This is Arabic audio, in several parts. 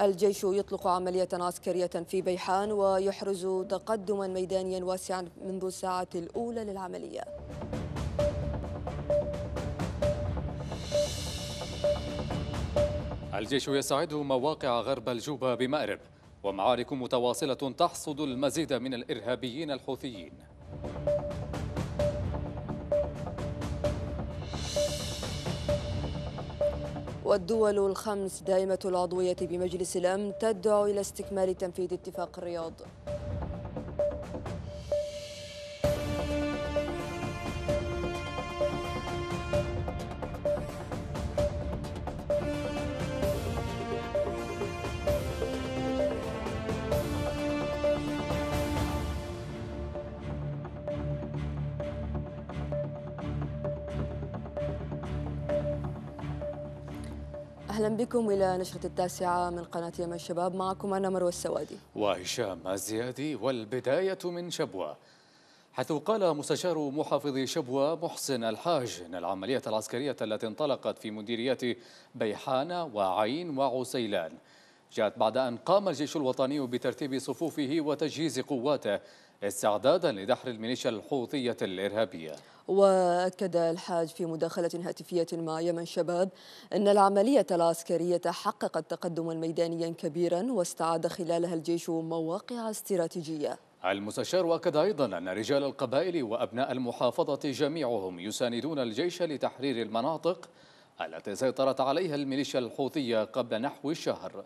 الجيش يطلق عملية عسكرية في بيحان ويحرز تقدما ميدانيا واسعا منذ الساعة الأولى للعملية الجيش يسعد مواقع غرب الجوبة بمأرب ومعارك متواصلة تحصد المزيد من الإرهابيين الحوثيين والدول الخمس دائمة العضوية بمجلس الأمن تدعو إلى استكمال تنفيذ اتفاق الرياض أهلا بكم إلى نشرة التاسعة من قناة يمن الشباب معكم أنا مروى السوادي وهشام الزيادي والبداية من شبوة حيث قال مستشار محافظ شبوة محسن الحاج أن العملية العسكرية التي انطلقت في مديريات بيحانة وعين وعسيلان جاءت بعد أن قام الجيش الوطني بترتيب صفوفه وتجهيز قواته استعدادا لدحر الميليشيا الحوثية الإرهابية وأكد الحاج في مداخلة هاتفية مع يمن شباب أن العملية العسكرية حققت تقدما ميدانيا كبيرا واستعاد خلالها الجيش مواقع استراتيجية المستشار أكد أيضا أن رجال القبائل وأبناء المحافظة جميعهم يساندون الجيش لتحرير المناطق التي سيطرت عليها الميليشيا الحوثية قبل نحو الشهر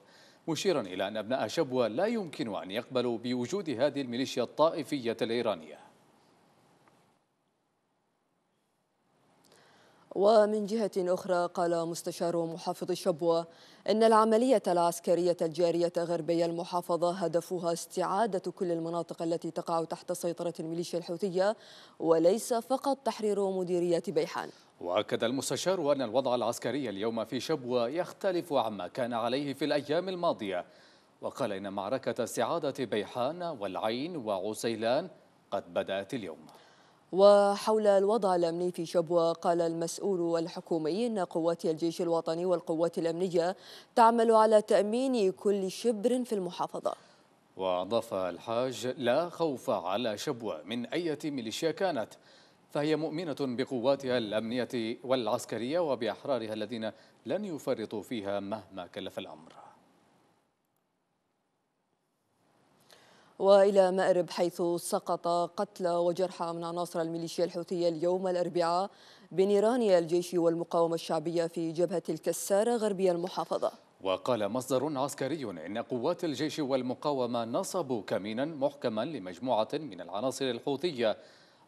مشيرا إلى أن أبناء شبوة لا يمكن أن يقبلوا بوجود هذه الميليشيا الطائفية الإيرانية ومن جهة أخرى قال مستشار محافظ شبوة إن العملية العسكرية الجارية غربي المحافظة هدفها استعادة كل المناطق التي تقع تحت سيطرة الميليشيا الحوثية وليس فقط تحرير مديرية بيحان وأكد المستشار أن الوضع العسكري اليوم في شبوة يختلف عما كان عليه في الأيام الماضية وقال إن معركة استعادة بيحان والعين وعسيلان قد بدأت اليوم وحول الوضع الأمني في شبوة قال المسؤول الحكومي أن قوات الجيش الوطني والقوات الأمنية تعمل على تأمين كل شبر في المحافظة وأضاف الحاج لا خوف على شبوة من أي ميليشيا كانت فهي مؤمنة بقواتها الأمنية والعسكرية وبأحرارها الذين لن يفرطوا فيها مهما كلف الأمر وإلى مأرب حيث سقط قتلى وجرحى من عناصر الميليشيا الحوثية اليوم الأربعاء بنيران الجيش والمقاومة الشعبية في جبهة الكسارة غربي المحافظة وقال مصدر عسكري إن قوات الجيش والمقاومة نصبوا كمينا محكما لمجموعة من العناصر الحوثية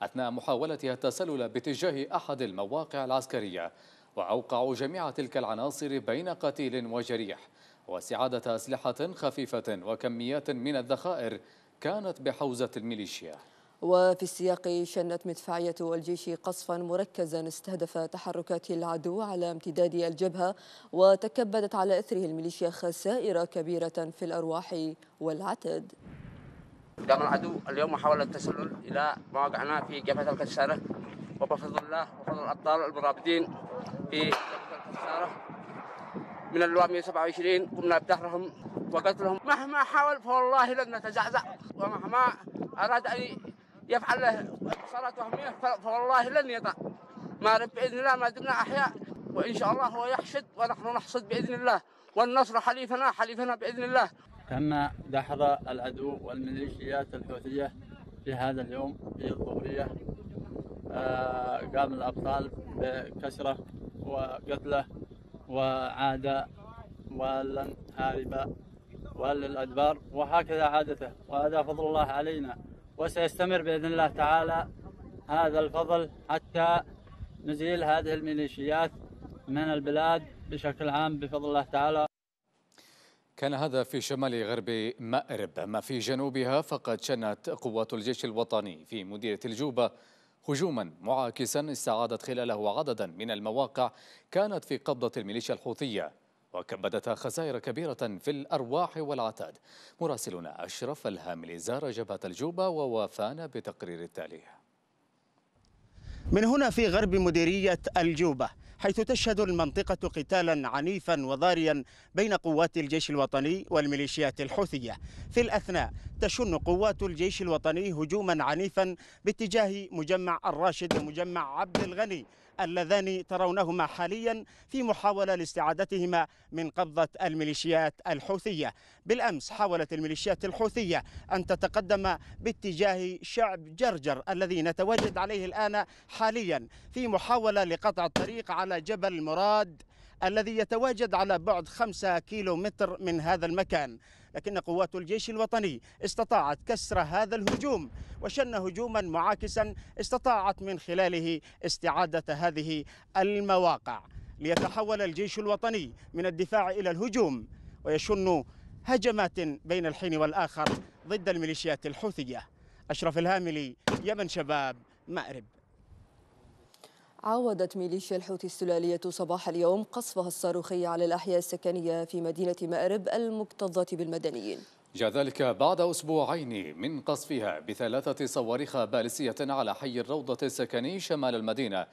أثناء محاولتها التسلل باتجاه أحد المواقع العسكرية وأوقعوا جميع تلك العناصر بين قتيل وجريح واستعادة أسلحة خفيفة وكميات من الذخائر كانت بحوزة الميليشيا وفي السياق شنت مدفعية الجيش قصفا مركزا استهدف تحركات العدو على امتداد الجبهة وتكبدت على إثره الميليشيا خسائر كبيرة في الأرواح والعتد قام العدو اليوم حاول التسلل إلى مواقعنا في جبهة الكسارة وبفضل الله وفضل الأبطال المرابطين في جبهة الكسارة من اللواء 127 قمنا بدحرهم وقتلهم مهما حاول فوالله لن نتزعزع ومهما أراد أن يفعل له صلاة وهمية فوالله لن يضع ما بإذن الله ما دمنا أحياء وإن شاء الله هو يحشد ونحن نحصد بإذن الله والنصر حليفنا حليفنا بإذن الله تم دحر العدو والميليشيات الحوثية في هذا اليوم في الظهرية آه، قام الأبطال بكسره وقتله وعاد ولن هارب وللأدبار وهكذا عادته وهذا فضل الله علينا وسيستمر بإذن الله تعالى هذا الفضل حتى نزيل هذه الميليشيات من البلاد بشكل عام بفضل الله تعالى كان هذا في شمال غرب مأرب أما في جنوبها فقد شنت قوات الجيش الوطني في مديرية الجوبة هجوما معاكسا استعادت خلاله عددا من المواقع كانت في قبضة الميليشيا الحوثية وكبدتها خسائر كبيرة في الأرواح والعتاد مراسلنا أشرف الهاملي زار جبهة الجوبة ووافانا بتقرير التالي من هنا في غرب مديرية الجوبة حيث تشهد المنطقة قتالا عنيفا وضاريا بين قوات الجيش الوطني والميليشيات الحوثية في الأثناء تشن قوات الجيش الوطني هجوما عنيفا باتجاه مجمع الراشد ومجمع عبد الغني اللذان ترونهما حاليا في محاولة لاستعادتهما من قبضة الميليشيات الحوثية بالأمس حاولت الميليشيات الحوثية أن تتقدم باتجاه شعب جرجر الذي نتواجد عليه الآن حاليا في محاولة لقطع الطريق على جبل مراد الذي يتواجد على بعد خمسة كيلو متر من هذا المكان لكن قوات الجيش الوطني استطاعت كسر هذا الهجوم وشن هجوما معاكسا استطاعت من خلاله استعادة هذه المواقع ليتحول الجيش الوطني من الدفاع إلى الهجوم ويشن هجمات بين الحين والآخر ضد الميليشيات الحوثية أشرف الهاملي يمن شباب مأرب عاودت ميليشيا الحوثي السلالية صباح اليوم قصفها الصاروخي على الأحياء السكنية في مدينة مأرب المكتظة بالمدنيين جاء ذلك بعد أسبوعين من قصفها بثلاثة صواريخ بالسية على حي الروضة السكني شمال المدينة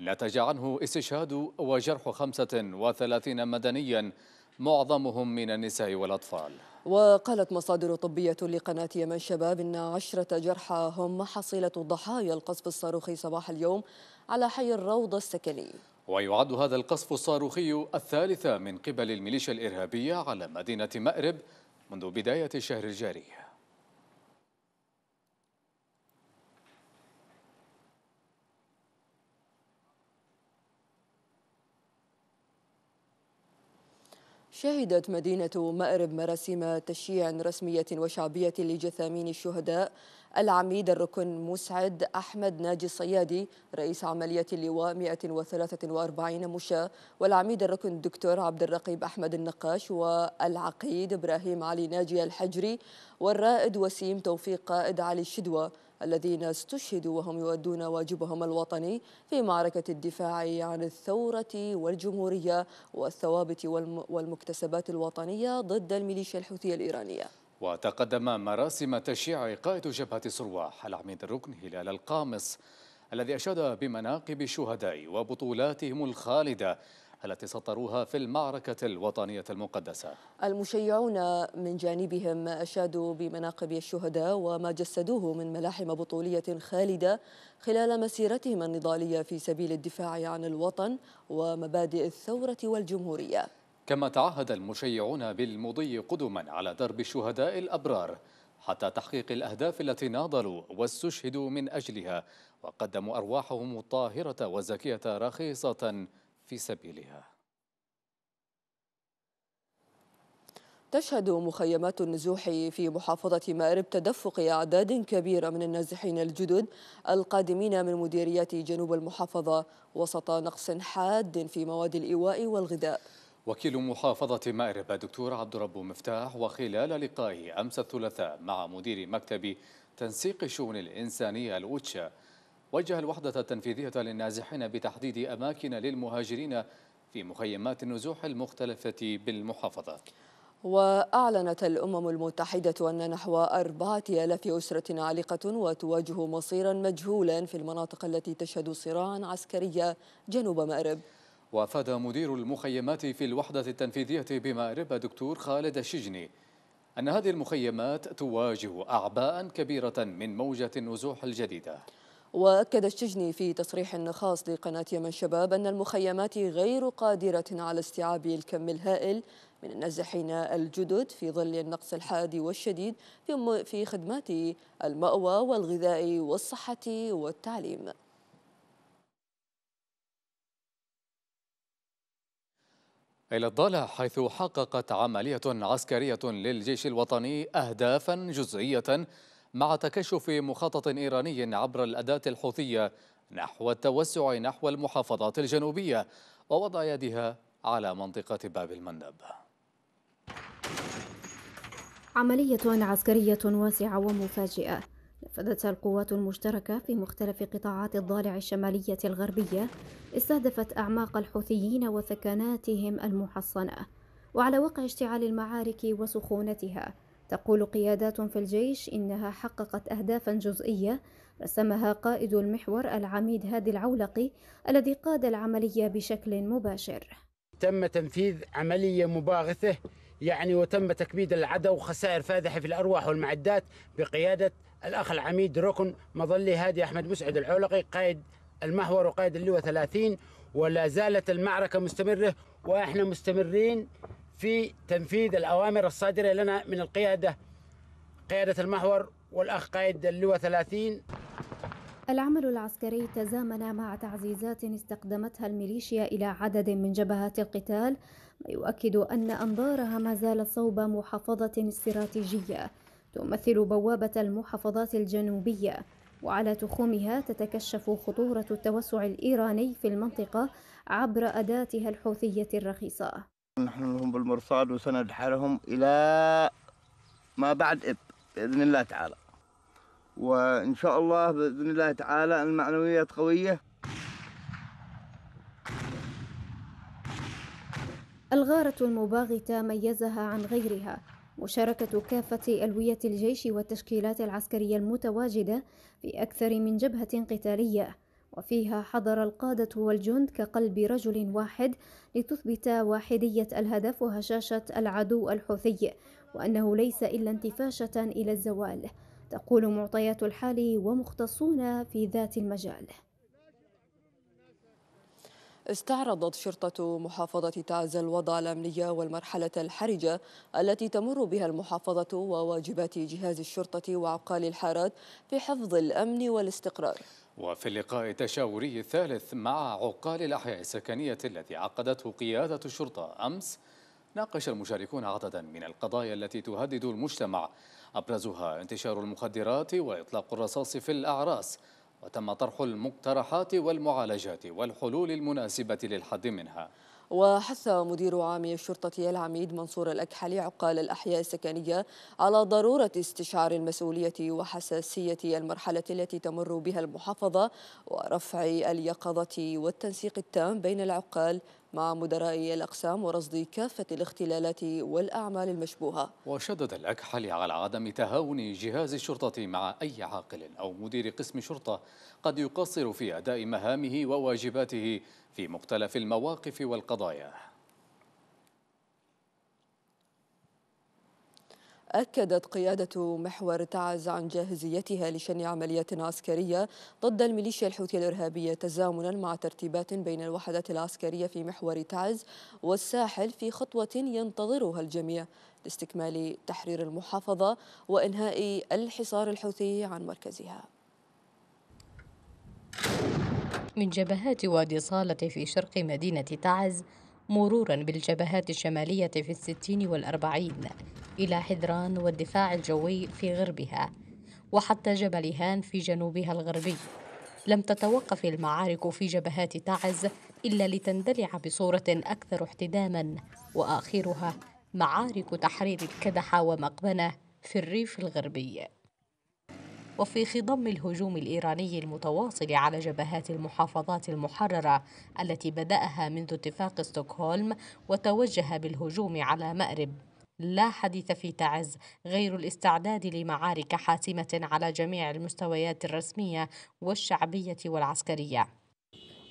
نتج عنه استشهاد وجرح 35 مدنيا معظمهم من النساء والأطفال وقالت مصادر طبية لقناة يمن شباب إن عشرة جرحى هم حصيلة ضحايا القصف الصاروخي صباح اليوم على حي الروضة السكني ويعد هذا القصف الصاروخي الثالث من قبل الميليشيا الإرهابية على مدينة مأرب منذ بداية الشهر الجاري شهدت مدينة مأرب مراسم تشييع رسمية وشعبية لجثامين الشهداء العميد الركن مسعد أحمد ناجي الصيادي رئيس عملية اللواء 143 مشاة والعميد الركن الدكتور عبد الرقيب أحمد النقاش والعقيد إبراهيم علي ناجي الحجري والرائد وسيم توفيق قائد علي الشدوى الذين استشهدوا وهم يؤدون واجبهم الوطني في معركة الدفاع عن الثورة والجمهورية والثوابت والمكتسبات الوطنية ضد الميليشيا الحوثية الإيرانية وتقدم مراسم تشييع قائد جبهة سرواح العميد الركن هلال القامص الذي أشاد بمناقب الشهداء وبطولاتهم الخالدة التي سطروها في المعركة الوطنية المقدسة المشيعون من جانبهم أشادوا بمناقب الشهداء وما جسدوه من ملاحم بطولية خالدة خلال مسيرتهم النضالية في سبيل الدفاع عن الوطن ومبادئ الثورة والجمهورية كما تعهد المشيعون بالمضي قدما على درب الشهداء الأبرار حتى تحقيق الأهداف التي ناضلوا واستشهدوا من أجلها وقدموا أرواحهم الطاهرة والزكية رخيصة في سبيلها تشهد مخيمات النزوح في محافظة مأرب تدفق أعداد كبيرة من النازحين الجدد القادمين من مديريات جنوب المحافظة وسط نقص حاد في مواد الإيواء والغذاء وكيل محافظة مأرب الدكتور عبد الرب مفتاح وخلال لقائه أمس الثلاثاء مع مدير مكتب تنسيق الشؤون الإنسانية الأوتشا وجه الوحدة التنفيذية للنازحين بتحديد أماكن للمهاجرين في مخيمات النزوح المختلفة بالمحافظة وأعلنت الأمم المتحدة أن نحو أربعة آلاف أسرة عالقة وتواجه مصيرا مجهولا في المناطق التي تشهد صراعا عسكريا جنوب مأرب وافاد مدير المخيمات في الوحدة التنفيذية بمأرب دكتور خالد الشجني أن هذه المخيمات تواجه أعباء كبيرة من موجة النزوح الجديدة وأكد الشجني في تصريح خاص لقناة يمن شباب أن المخيمات غير قادرة على استيعاب الكم الهائل من النازحين الجدد في ظل النقص الحاد والشديد في خدمات المأوى والغذاء والصحة والتعليم إلى الضالع حيث حققت عملية عسكرية للجيش الوطني أهدافا جزئية مع تكشف مخطط إيراني عبر الأداة الحوثية نحو التوسع نحو المحافظات الجنوبية ووضع يدها على منطقة باب المندب عملية عسكرية واسعة ومفاجئة نفذتها القوات المشتركة في مختلف قطاعات الضالع الشمالية الغربية استهدفت أعماق الحوثيين وثكناتهم المحصنة وعلى وقع اشتعال المعارك وسخونتها تقول قيادات في الجيش إنها حققت أهدافا جزئية رسمها قائد المحور العميد هادي العولقي الذي قاد العملية بشكل مباشر تم تنفيذ عملية مباغثة يعني وتم تكبيد العدو وخسائر فادحة في الأرواح والمعدات بقيادة الأخ العميد ركن مظلي هادي أحمد مسعد العولقي قائد المحور وقائد اللواء 30 ولا زالت المعركة مستمرة وإحنا مستمرين في تنفيذ الأوامر الصادرة لنا من القيادة قيادة المحور والأخ قائد اللواء 30 العمل العسكري تزامن مع تعزيزات استخدمتها الميليشيا إلى عدد من جبهات القتال ما يؤكد أن أنظارها ما زالت صوب محافظة استراتيجية تمثل بوابة المحافظات الجنوبية وعلى تخومها تتكشف خطورة التوسع الإيراني في المنطقة عبر أداتها الحوثية الرخيصة نحن لهم بالمرصاد وسند حالهم إلى ما بعد إب بإذن الله تعالى وإن شاء الله بإذن الله تعالى المعنويات قوية الغارة المباغتة ميزها عن غيرها مشاركة كافة ألوية الجيش والتشكيلات العسكرية المتواجدة في أكثر من جبهة قتالية وفيها حضر القادة والجند كقلب رجل واحد لتثبت واحدية الهدف وهشاشة العدو الحوثي وأنه ليس إلا انتفاشة إلى الزوال تقول معطيات الحال ومختصون في ذات المجال استعرضت شرطة محافظة تعز الوضع الأمني والمرحلة الحرجة التي تمر بها المحافظة وواجبات جهاز الشرطة وعقال الحارات في حفظ الأمن والاستقرار وفي اللقاء التشاوري الثالث مع عقال الأحياء السكنية التي عقدته قيادة الشرطة أمس ناقش المشاركون عددا من القضايا التي تهدد المجتمع أبرزها انتشار المخدرات وإطلاق الرصاص في الأعراس وتم طرح المقترحات والمعالجات والحلول المناسبة للحد منها وحث مدير عام الشرطة العميد منصور الأكحلي عقال الأحياء السكنية على ضرورة استشعار المسؤولية وحساسية المرحلة التي تمر بها المحافظة ورفع اليقظة والتنسيق التام بين العقال مع مدراء الأقسام ورصد كافة الاختلالات والأعمال المشبوهة وشدد الأكحل على عدم تهاون جهاز الشرطة مع أي عاقل أو مدير قسم شرطة قد يقصر في أداء مهامه وواجباته في مختلف المواقف والقضايا أكدت قيادة محور تعز عن جاهزيتها لشن عمليات عسكرية ضد الميليشيا الحوثية الإرهابية تزامنا مع ترتيبات بين الوحدات العسكرية في محور تعز والساحل في خطوة ينتظرها الجميع لاستكمال تحرير المحافظة وإنهاء الحصار الحوثي عن مركزها من جبهات وادي صالة في شرق مدينة تعز مرورا بالجبهات الشمالية في الستين والأربعين إلى حدران والدفاع الجوي في غربها وحتى جبل هان في جنوبها الغربي لم تتوقف المعارك في جبهات تعز إلا لتندلع بصورة أكثر احتداما وآخرها معارك تحرير الكدحة ومقبنة في الريف الغربي وفي خضم الهجوم الإيراني المتواصل على جبهات المحافظات المحررة التي بدأها منذ اتفاق ستوكهولم وتوجه بالهجوم على مأرب لا حديث في تعز غير الاستعداد لمعارك حاسمة على جميع المستويات الرسمية والشعبية والعسكرية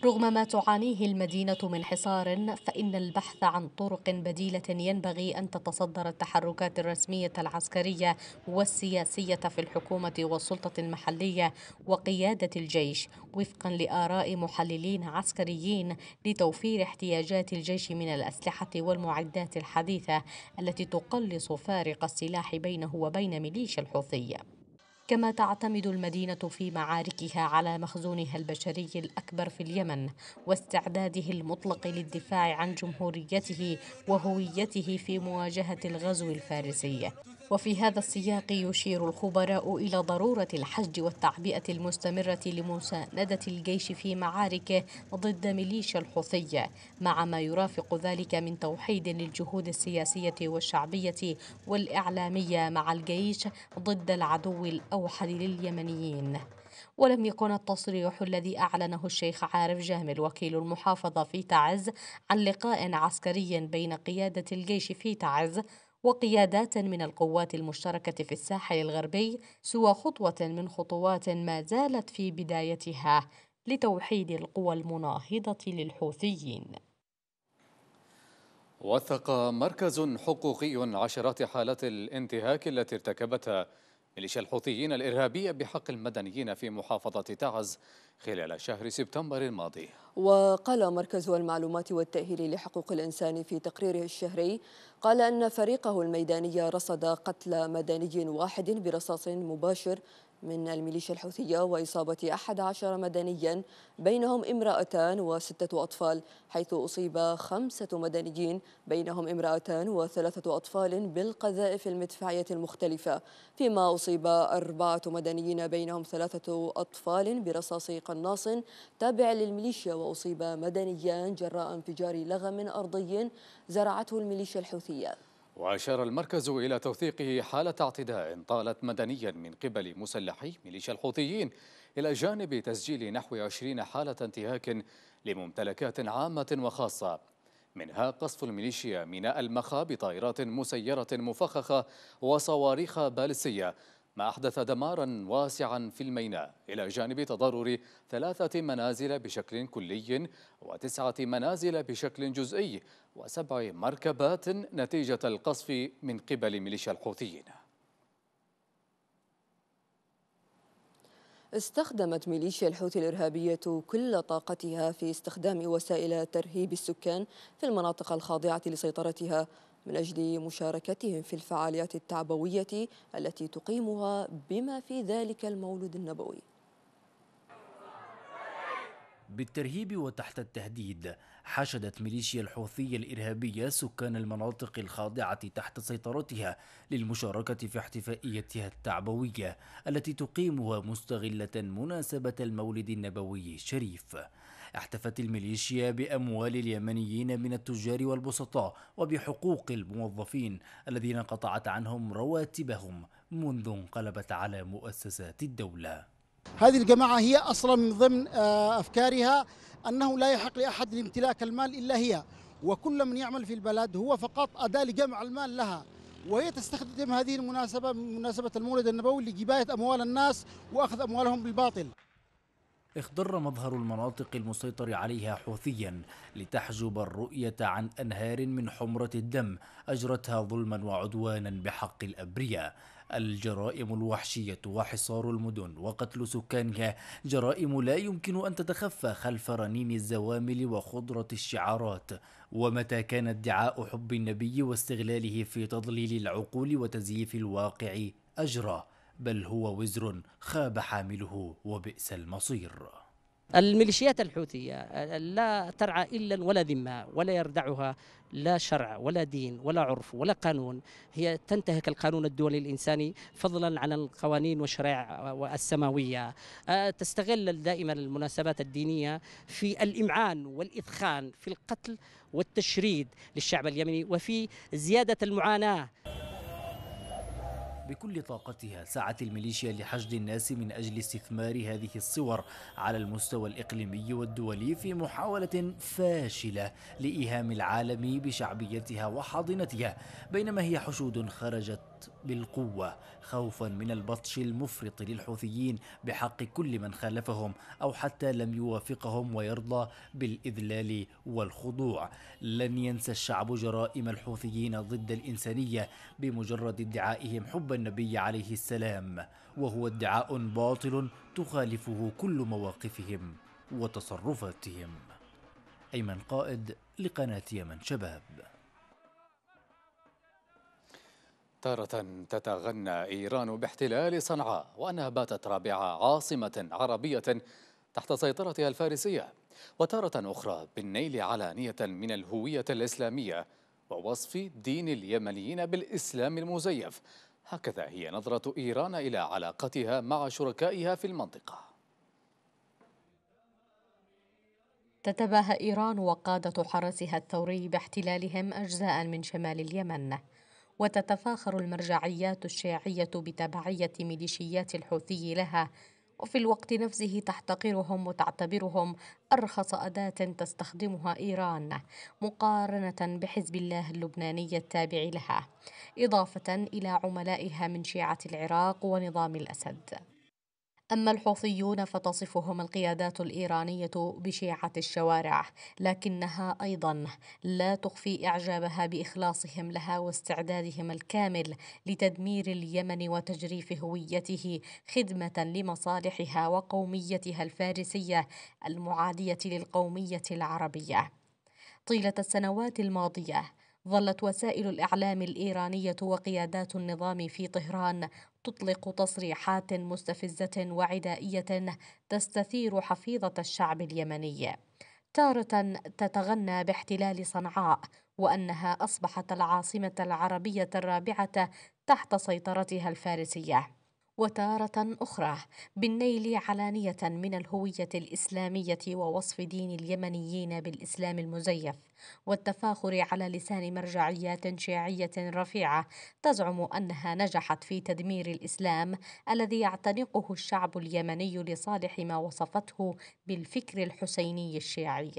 رغم ما تعانيه المدينة من حصار فإن البحث عن طرق بديلة ينبغي أن تتصدر التحركات الرسمية العسكرية والسياسية في الحكومة والسلطة المحلية وقيادة الجيش وفقا لآراء محللين عسكريين لتوفير احتياجات الجيش من الأسلحة والمعدات الحديثة التي تقلص فارق السلاح بينه وبين ميليشيا الحوثية كما تعتمد المدينة في معاركها على مخزونها البشري الأكبر في اليمن واستعداده المطلق للدفاع عن جمهوريته وهويته في مواجهة الغزو الفارسي وفي هذا السياق يشير الخبراء إلى ضرورة الحشد والتعبئة المستمرة لمساندة الجيش في معاركه ضد ميليشيا الحوثية مع ما يرافق ذلك من توحيد للجهود السياسية والشعبية والإعلامية مع الجيش ضد العدو الأوحد لليمنيين ولم يكن التصريح الذي أعلنه الشيخ عارف جامل وكيل المحافظة في تعز عن لقاء عسكري بين قيادة الجيش في تعز وقيادات من القوات المشتركة في الساحل الغربي سوى خطوة من خطوات ما زالت في بدايتها لتوحيد القوى المناهضة للحوثيين. وثق مركز حقوقي عشرات حالات الانتهاك التي ارتكبتها ميليشيا الحوثيين الإرهابية بحق المدنيين في محافظة تعز خلال شهر سبتمبر الماضي وقال مركز المعلومات والتأهيل لحقوق الإنسان في تقريره الشهري قال أن فريقه الميداني رصد قتل مدني واحد برصاص مباشر من الميليشيا الحوثية وإصابة أحد عشر مدنيا بينهم امرأتان وستة أطفال حيث أصيب خمسة مدنيين بينهم امرأتان وثلاثة أطفال بالقذائف المدفعية المختلفة فيما أصيب أربعة مدنيين بينهم ثلاثة أطفال برصاص قناص تابع للميليشيا وأصيب مدنيان جراء انفجار لغم أرضي زرعته الميليشيا الحوثية وأشار المركز إلى توثيقه حالة اعتداء طالت مدنيا من قبل مسلحي ميليشيا الحوثيين إلى جانب تسجيل نحو 20 حالة انتهاك لممتلكات عامة وخاصة منها قصف الميليشيا ميناء المخا بطائرات مسيرة مفخخة وصواريخ بالستية ما أحدث دمارا واسعا في الميناء إلى جانب تضرر ثلاثة منازل بشكل كلي وتسعة منازل بشكل جزئي وسبع مركبات نتيجة القصف من قبل ميليشيا الحوثيين استخدمت ميليشيا الحوثي الإرهابية كل طاقتها في استخدام وسائل ترهيب السكان في المناطق الخاضعة لسيطرتها من أجل مشاركتهم في الفعاليات التعبوية التي تقيمها بما في ذلك المولد النبوي بالترهيب وتحت التهديد حشدت ميليشيا الحوثية الإرهابية سكان المناطق الخاضعة تحت سيطرتها للمشاركة في احتفائيتها التعبوية التي تقيمها مستغلة مناسبة المولد النبوي الشريف احتفت الميليشيا بأموال اليمنيين من التجار والبسطاء وبحقوق الموظفين الذين قطعت عنهم رواتبهم منذ انقلبت على مؤسسات الدولة هذه الجماعة هي أصلا من ضمن آه، أفكارها أنه لا يحق لأحد امتلاك المال إلا هي وكل من يعمل في البلد هو فقط أداة لجمع المال لها وهي تستخدم هذه المناسبة مناسبة المولد النبوي لجباية أموال الناس وأخذ أموالهم بالباطل اخضر مظهر المناطق المسيطر عليها حوثيا لتحجب الرؤية عن أنهار من حمرة الدم أجرتها ظلما وعدوانا بحق الأبرياء الجرائم الوحشية وحصار المدن وقتل سكانها جرائم لا يمكن أن تتخفى خلف رنين الزوامل وخضرة الشعارات ومتى كان ادعاء حب النبي واستغلاله في تضليل العقول وتزييف الواقع أجرى بل هو وزر خاب حامله وبئس المصير الميليشيات الحوثية آه، لا ترعى إلا ولا ذمة ولا يردعها لا شرع ولا دين ولا عرف ولا قانون هي تنتهك القانون الدولي الإنساني فضلا عن القوانين والشرائع آه، السماوية آه، تستغل دائما المناسبات الدينية في الإمعان والإثخان في القتل والتشريد للشعب اليمني وفي زيادة المعاناة بكل طاقتها سعت الميليشيا لحشد الناس من أجل استثمار هذه الصور على المستوى الإقليمي والدولي في محاولة فاشلة لإيهام العالم بشعبيتها وحاضنتها بينما هي حشود خرجت بالقوة خوفا من البطش المفرط للحوثيين بحق كل من خالفهم أو حتى لم يوافقهم ويرضى بالإذلال والخضوع لن ينسى الشعب جرائم الحوثيين ضد الإنسانية بمجرد ادعائهم حب النبي عليه السلام وهو ادعاء باطل تخالفه كل مواقفهم وتصرفاتهم أيمن قائد لقناة يمن شباب تارة تتغنى إيران باحتلال صنعاء وأنها باتت رابعة عاصمة عربية تحت سيطرتها الفارسية وتارة أخرى بالنيل علانية من الهوية الإسلامية ووصف دين اليمنيين بالإسلام المزيف هكذا هي نظرة إيران إلى علاقتها مع شركائها في المنطقة تتباهى إيران وقادة حرسها الثوري باحتلالهم أجزاء من شمال اليمن وتتفاخر المرجعيات الشيعية بتبعية ميليشيات الحوثي لها وفي الوقت نفسه تحتقرهم وتعتبرهم أرخص أداة تستخدمها إيران مقارنة بحزب الله اللبناني التابع لها، إضافة إلى عملائها من شيعة العراق ونظام الأسد. أما الحوثيون فتصفهم القيادات الإيرانية بشيعة الشوارع لكنها أيضا لا تخفي إعجابها بإخلاصهم لها واستعدادهم الكامل لتدمير اليمن وتجريف هويته خدمة لمصالحها وقوميتها الفارسية المعادية للقومية العربية طيلة السنوات الماضية ظلت وسائل الاعلام الايرانيه وقيادات النظام في طهران تطلق تصريحات مستفزه وعدائيه تستثير حفيظه الشعب اليمني تاره تتغنى باحتلال صنعاء وانها اصبحت العاصمه العربيه الرابعه تحت سيطرتها الفارسيه وتارة أخرى بالنيل علانية من الهوية الإسلامية ووصف دين اليمنيين بالإسلام المزيف والتفاخر على لسان مرجعيات شيعية رفيعة تزعم أنها نجحت في تدمير الإسلام الذي يعتنقه الشعب اليمني لصالح ما وصفته بالفكر الحسيني الشيعي.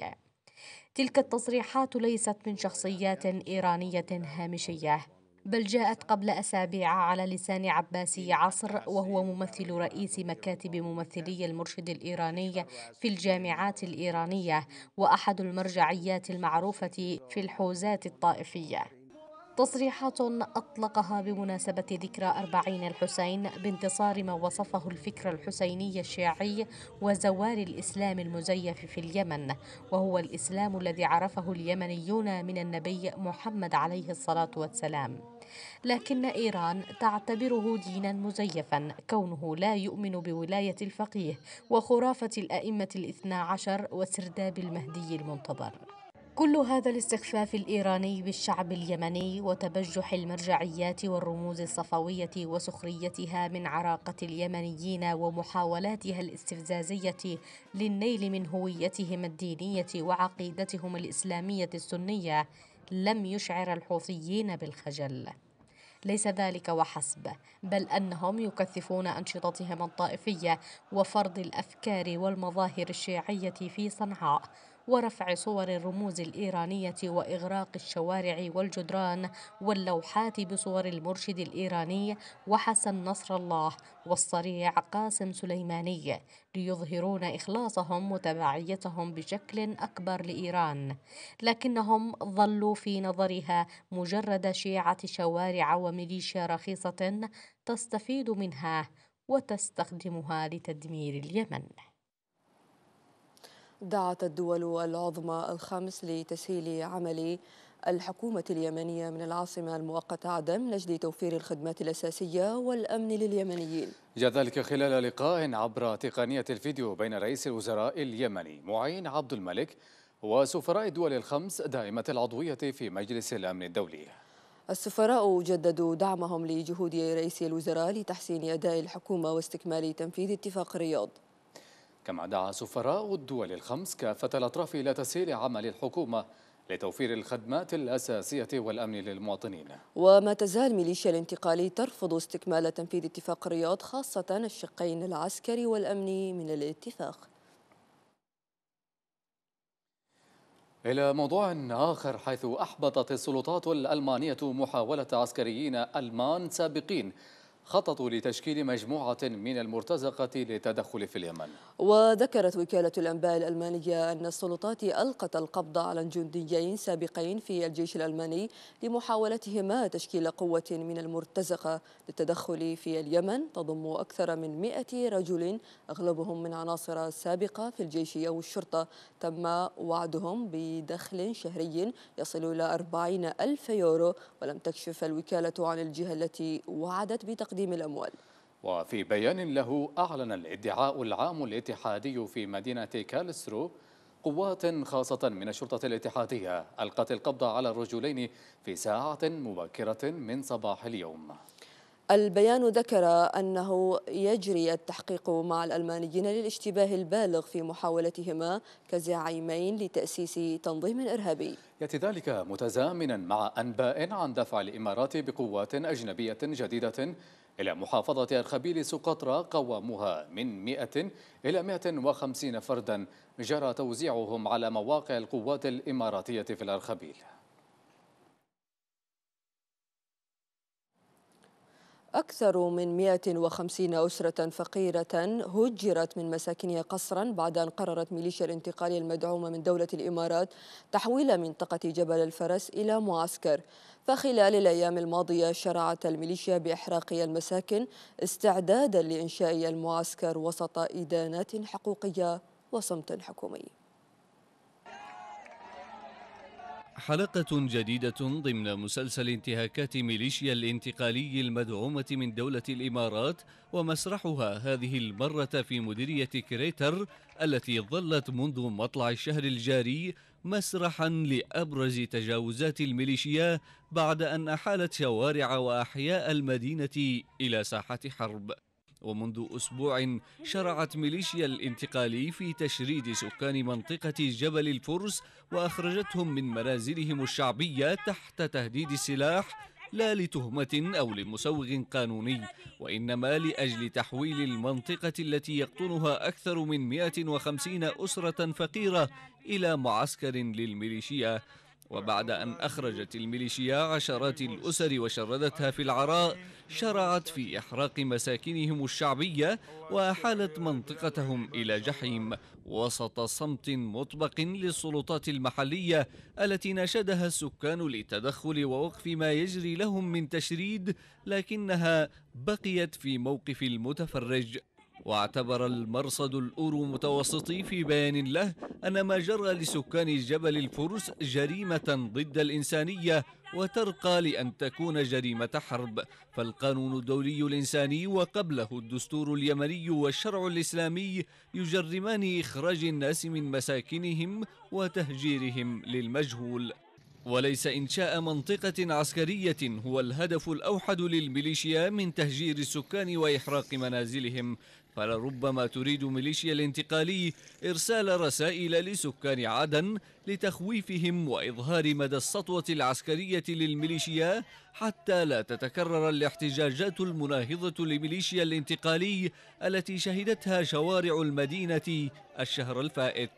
تلك التصريحات ليست من شخصيات إيرانية هامشية بل جاءت قبل أسابيع على لسان عباسي عصر وهو ممثل رئيس مكاتب ممثلي المرشد الإيراني في الجامعات الإيرانية وأحد المرجعيات المعروفة في الحوزات الطائفية تصريحات أطلقها بمناسبة ذكرى أربعين الحسين بانتصار ما وصفه الفكر الحسيني الشيعي وزوال الإسلام المزيف في اليمن وهو الإسلام الذي عرفه اليمنيون من النبي محمد عليه الصلاة والسلام لكن إيران تعتبره دينا مزيفا كونه لا يؤمن بولاية الفقيه وخرافة الأئمة الاثنى عشر وسرداب المهدي المنتظر كل هذا الاستخفاف الإيراني بالشعب اليمني وتبجح المرجعيات والرموز الصفوية وسخريتها من عراقة اليمنيين ومحاولاتها الاستفزازية للنيل من هويتهم الدينية وعقيدتهم الإسلامية السنية لم يشعر الحوثيين بالخجل ليس ذلك وحسب بل انهم يكثفون انشطتهم الطائفيه وفرض الافكار والمظاهر الشيعيه في صنعاء ورفع صور الرموز الإيرانية وإغراق الشوارع والجدران واللوحات بصور المرشد الإيراني وحسن نصر الله والصريع قاسم سليماني ليظهرون إخلاصهم وتبعيتهم بشكل أكبر لإيران لكنهم ظلوا في نظرها مجرد شيعة شوارع وميليشيا رخيصة تستفيد منها وتستخدمها لتدمير اليمن دعت الدول العظمى الخمس لتسهيل عمل الحكومة اليمنية من العاصمة المؤقتة عدن لأجل توفير الخدمات الأساسية والأمن لليمنيين جاء ذلك خلال لقاء عبر تقنية الفيديو بين رئيس الوزراء اليمني معين عبد الملك وسفراء الدول الخمس دائمة العضوية في مجلس الأمن الدولي السفراء جددوا دعمهم لجهود رئيس الوزراء لتحسين أداء الحكومة واستكمال تنفيذ اتفاق رياض كما دعا سفراء الدول الخمس كافة الأطراف إلى تسهيل عمل الحكومة لتوفير الخدمات الأساسية والأمن للمواطنين وما تزال ميليشيا الانتقالي ترفض استكمال تنفيذ اتفاق الرياض خاصة الشقين العسكري والأمني من الاتفاق إلى موضوع آخر حيث أحبطت السلطات الألمانية محاولة عسكريين ألمان سابقين خططوا لتشكيل مجموعة من المرتزقة للتدخل في اليمن وذكرت وكالة الأنباء الألمانية أن السلطات ألقت القبض على جنديين سابقين في الجيش الألماني لمحاولتهما تشكيل قوة من المرتزقة للتدخل في اليمن تضم أكثر من 100 رجل أغلبهم من عناصر سابقة في الجيش أو الشرطة تم وعدهم بدخل شهري يصل إلى 40 ألف يورو ولم تكشف الوكالة عن الجهة التي وعدت بتقديم تقديم الأموال وفي بيان له أعلن الادعاء العام الاتحادي في مدينة كالسترو قوات خاصة من الشرطة الاتحادية ألقت القبض على الرجلين في ساعة مبكرة من صباح اليوم البيان ذكر أنه يجري التحقيق مع الألمانيين للاشتباه البالغ في محاولتهما كزعيمين لتأسيس تنظيم إرهابي يأتي ذلك متزامنا مع أنباء عن دفع الإمارات بقوات أجنبية جديدة إلى محافظة أرخبيل سقطرى قوامها من 100 إلى 150 فردا جرى توزيعهم على مواقع القوات الإماراتية في الأرخبيل أكثر من 150 أسرة فقيرة هجرت من مساكنها قصرا بعد أن قررت ميليشيا الانتقال المدعومة من دولة الإمارات تحويل منطقة جبل الفرس إلى معسكر فخلال الأيام الماضية شرعت الميليشيا بإحراق المساكن استعدادا لإنشاء المعسكر وسط إدانات حقوقية وصمت حكومي حلقة جديدة ضمن مسلسل انتهاكات ميليشيا الانتقالي المدعومة من دولة الإمارات ومسرحها هذه المرة في مديرية كريتر التي ظلت منذ مطلع الشهر الجاري مسرحا لأبرز تجاوزات الميليشيا بعد أن أحالت شوارع وأحياء المدينة إلى ساحة حرب ومنذ أسبوع شرعت ميليشيا الانتقالي في تشريد سكان منطقة جبل الفرس وأخرجتهم من منازلهم الشعبية تحت تهديد السلاح لا لتهمة أو لمسوغ قانوني وإنما لأجل تحويل المنطقة التي يقطنها أكثر من 150 أسرة فقيرة إلى معسكر للميليشيا وبعد أن أخرجت الميليشيا عشرات الأسر وشردتها في العراء شرعت في إحراق مساكنهم الشعبية وأحالت منطقتهم إلى جحيم وسط صمت مطبق للسلطات المحلية التي ناشدها السكان للتدخل ووقف ما يجري لهم من تشريد لكنها بقيت في موقف المتفرج واعتبر المرصد الأورو متوسطي في بيان له أن ما جرى لسكان جبل الفرس جريمة ضد الإنسانية وترقى لأن تكون جريمة حرب فالقانون الدولي الإنساني وقبله الدستور اليمني والشرع الإسلامي يجرمان إخراج الناس من مساكنهم وتهجيرهم للمجهول وليس إنشاء منطقة عسكرية هو الهدف الأوحد للميليشيا من تهجير السكان وإحراق منازلهم فلربما تريد ميليشيا الانتقالي إرسال رسائل لسكان عدن لتخويفهم وإظهار مدى السطوة العسكرية للميليشيا حتى لا تتكرر الاحتجاجات المناهضة لميليشيا الانتقالي التي شهدتها شوارع المدينة الشهر الفائت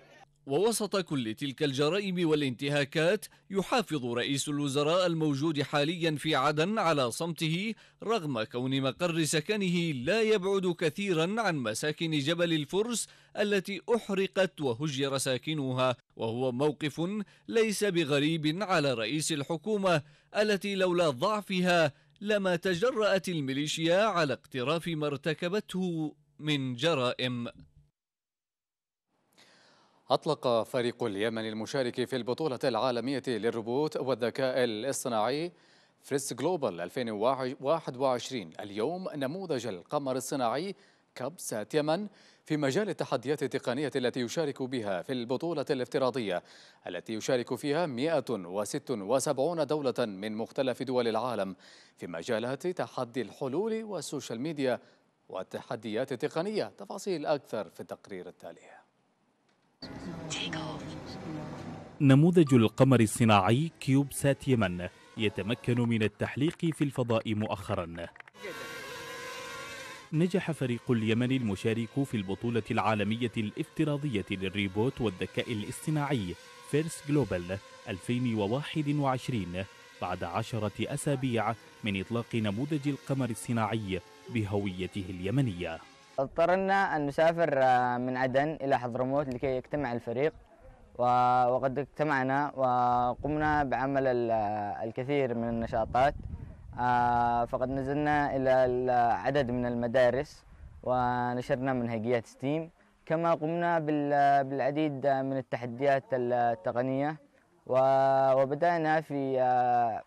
ووسط كل تلك الجرائم والانتهاكات يحافظ رئيس الوزراء الموجود حاليا في عدن على صمته رغم كون مقر سكنه لا يبعد كثيرا عن مساكن جبل الفرس التي أحرقت وهجر ساكنها وهو موقف ليس بغريب على رئيس الحكومة التي لولا ضعفها لما تجرأت الميليشيا على اقتراف ما ارتكبته من جرائم أطلق فريق اليمن المشارك في البطولة العالمية للروبوت والذكاء الاصطناعي فريس جلوبال 2021 اليوم نموذج القمر الصناعي كبسة يمن في مجال التحديات التقنية التي يشارك بها في البطولة الافتراضية التي يشارك فيها 176 دولة من مختلف دول العالم في مجالات تحدي الحلول والسوشيال ميديا والتحديات التقنية تفاصيل أكثر في التقرير التالي نموذج القمر الصناعي كيوب سات يمن يتمكن من التحليق في الفضاء مؤخرا نجح فريق اليمن المشارك في البطولة العالمية الافتراضية للريبوت والذكاء الاصطناعي فيرس جلوبال 2021 بعد عشرة أسابيع من إطلاق نموذج القمر الصناعي بهويته اليمنيه اضطررنا أن نسافر آه، من عدن إلى حضرموت لكي يجتمع الفريق وقد اجتمعنا وقمنا بعمل الكثير من النشاطات آه، فقد نزلنا إلى عدد من المدارس ونشرنا منهجيات ستيم كما قمنا بالعديد من التحديات التقنية وبدأنا في آه،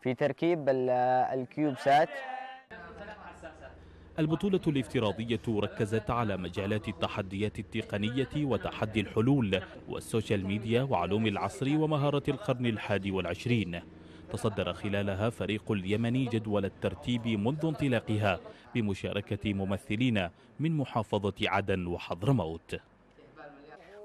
في تركيب الكيوب سات البطولة الافتراضية ركزت على مجالات التحديات التقنية وتحدي الحلول والسوشيال ميديا وعلوم العصر ومهارة القرن الحادي والعشرين تصدر خلالها فريق اليمني جدول الترتيب منذ انطلاقها بمشاركة ممثلين من محافظة عدن وحضرموت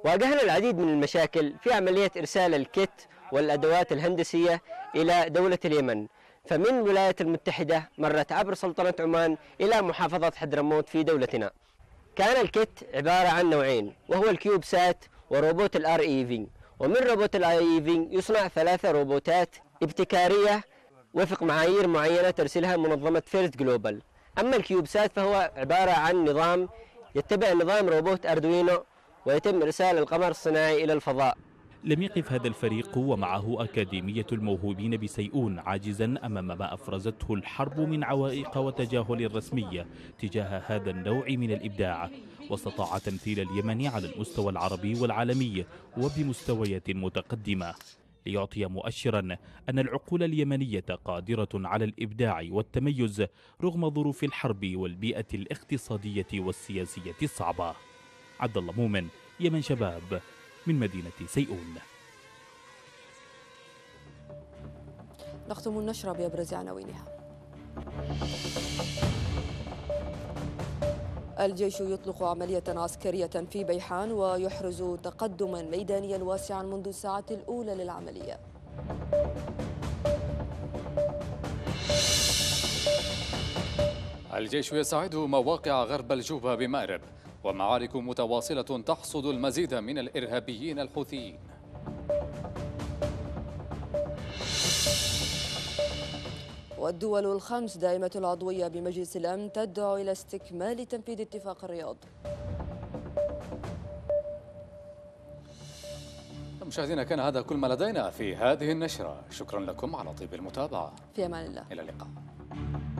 واجهنا العديد من المشاكل في عملية إرسال الكت والأدوات الهندسية إلى دولة اليمن فمن الولايات المتحدة مرت عبر سلطنة عمان إلى محافظة حضرموت في دولتنا كان الكت عبارة عن نوعين وهو الكيوب سات وروبوت الار اي في ومن روبوت الار اي في يصنع ثلاثة روبوتات ابتكارية وفق معايير معينة ترسلها منظمة فيرست جلوبال أما الكيوب سات فهو عبارة عن نظام يتبع نظام روبوت أردوينو ويتم إرسال القمر الصناعي إلى الفضاء لم يقف هذا الفريق ومعه أكاديمية الموهوبين بسيئون عاجزا أمام ما أفرزته الحرب من عوائق وتجاهل رسمية تجاه هذا النوع من الإبداع واستطاع تمثيل اليمن على المستوى العربي والعالمي وبمستويات متقدمة ليعطي مؤشرا أن العقول اليمنية قادرة على الإبداع والتميز رغم ظروف الحرب والبيئة الاقتصادية والسياسية الصعبة عبد الله مؤمن يمن شباب من مدينة سيئون نختم النشرة بأبرز عناوينها الجيش يطلق عملية عسكرية في بيحان ويحرز تقدما ميدانيا واسعا منذ الساعة الأولى للعملية الجيش يساعد مواقع غرب الجوبة بمأرب ومعارك متواصلة تحصد المزيد من الإرهابيين الحوثيين والدول الخمس دائمة العضوية بمجلس الأمن تدعو إلى استكمال تنفيذ اتفاق الرياض مشاهدينا كان هذا كل ما لدينا في هذه النشرة شكرا لكم على طيب المتابعة في أمان الله إلى اللقاء